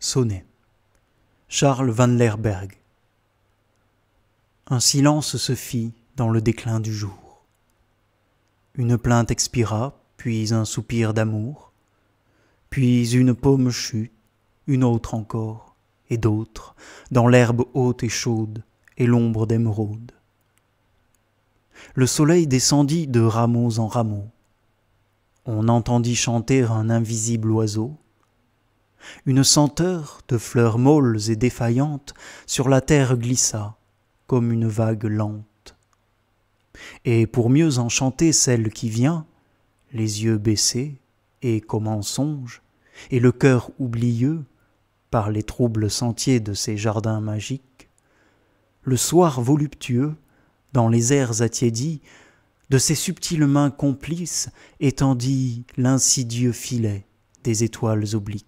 sonnait. Charles van Lerberg. Un silence se fit dans le déclin du jour. Une plainte expira, puis un soupir d'amour, puis une paume chut, une autre encore, et d'autres, dans l'herbe haute et chaude, et l'ombre d'émeraude. Le soleil descendit de rameaux en rameaux. On entendit chanter un invisible oiseau, une senteur de fleurs molles et défaillantes sur la terre glissa, comme une vague lente. Et pour mieux enchanter celle qui vient, les yeux baissés, et comme en songe, et le cœur oublieux, par les troubles sentiers de ces jardins magiques, le soir voluptueux, dans les airs attiédis, de ses subtiles mains complices étendit l'insidieux filet des étoiles obliques.